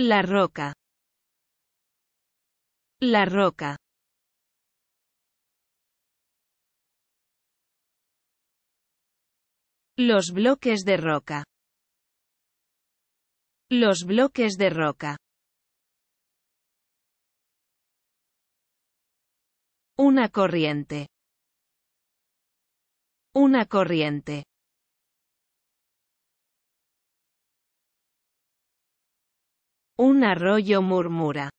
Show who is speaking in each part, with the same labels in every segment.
Speaker 1: La roca. La roca. Los bloques de roca. Los bloques de roca. Una corriente. Una corriente. Un arroyo murmura.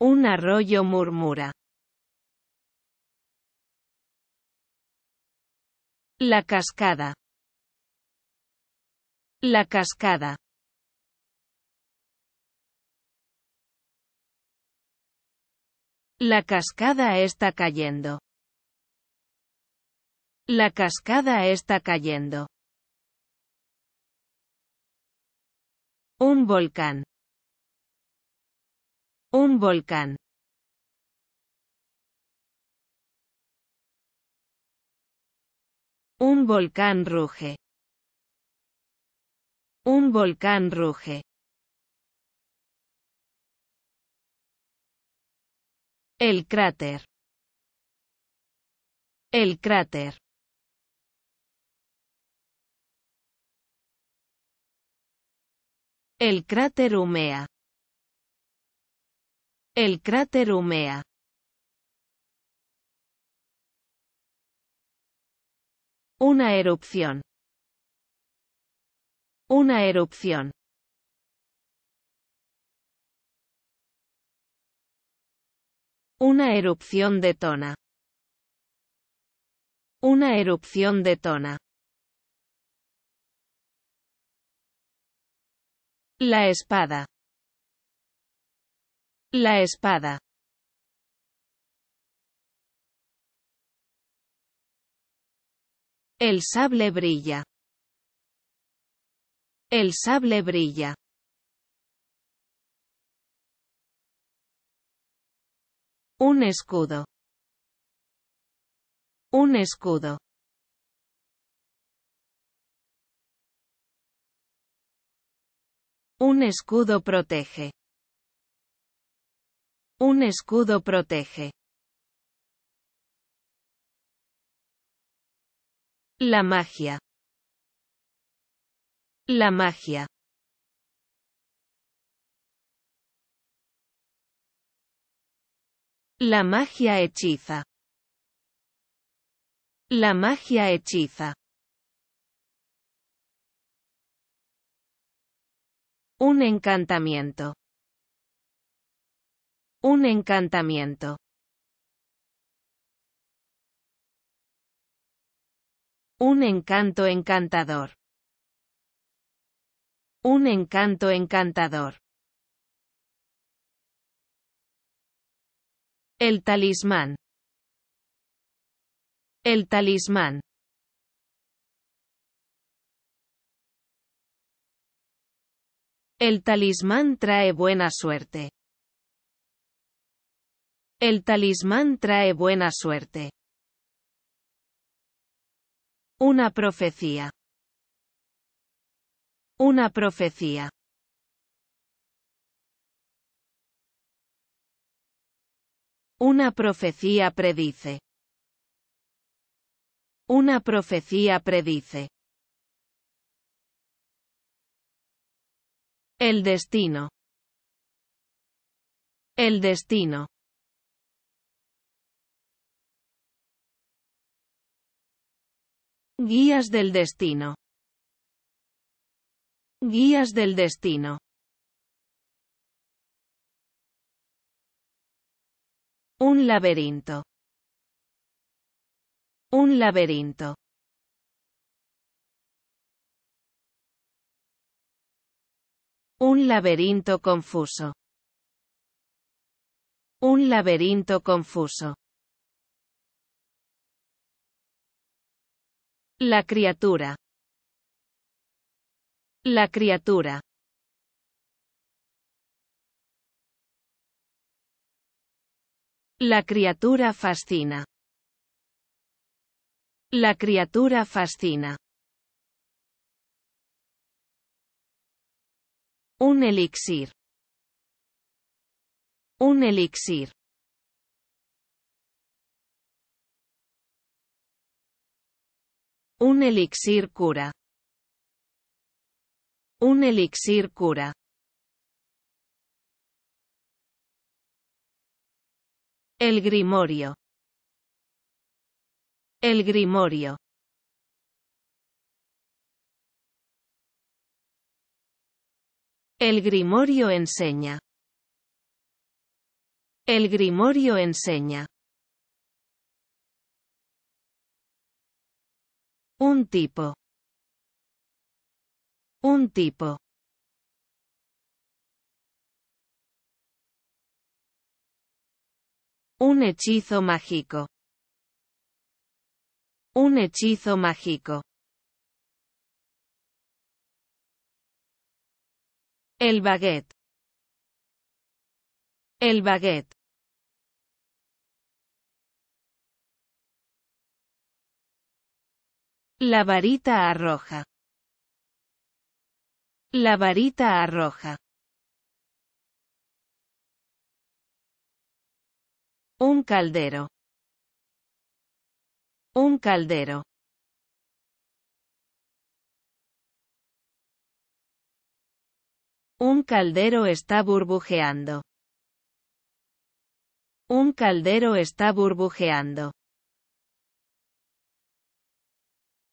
Speaker 1: Un arroyo murmura. La cascada. La cascada. La cascada está cayendo. La cascada está cayendo. Un volcán. Un volcán. Un volcán ruge. Un volcán ruge. El cráter. El cráter. El cráter Umea. El cráter Umea. Una erupción. Una erupción. Una erupción de tona. Una erupción de tona. La espada. La espada. El sable brilla. El sable brilla. Un escudo. Un escudo. Un escudo protege. Un escudo protege. La magia. La magia. La magia hechiza. La magia hechiza. Un encantamiento. Un encantamiento. Un encanto encantador. Un encanto encantador. El talismán. El talismán. El talismán trae buena suerte. El talismán trae buena suerte. Una profecía. Una profecía. Una profecía predice. Una profecía predice. El destino. El destino. Guías del destino. Guías del destino. Un laberinto. Un laberinto. Un laberinto confuso. Un laberinto confuso. La criatura. La criatura. La criatura fascina. La criatura fascina. Un elixir. Un elixir. Un elixir cura. Un elixir cura. El grimorio. El grimorio. El Grimorio enseña. El Grimorio enseña. Un tipo. Un tipo. Un hechizo mágico. Un hechizo mágico. El baguette. El baguette. La varita arroja. La varita arroja. Un caldero. Un caldero. Un caldero está burbujeando. Un caldero está burbujeando.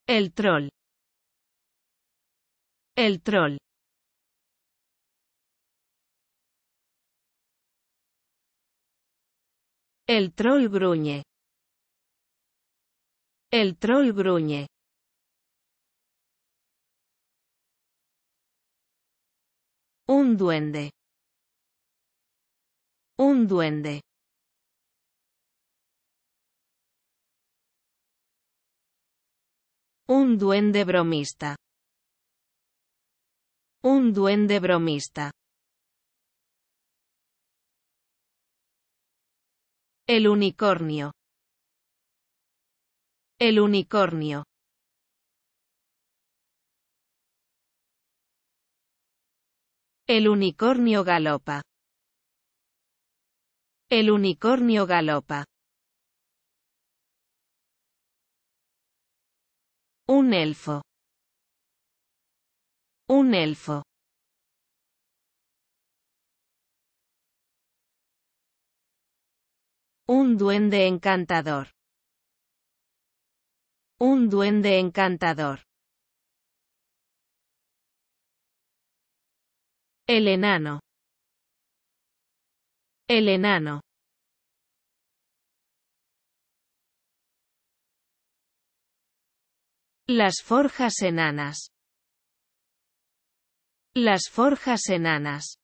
Speaker 1: El troll. El troll. El troll gruñe. El troll gruñe. Un duende. Un duende. Un duende bromista. Un duende bromista. El unicornio. El unicornio. El unicornio galopa. El unicornio galopa. Un elfo. Un elfo. Un duende encantador. Un duende encantador. El enano. El enano. Las forjas enanas. Las forjas enanas.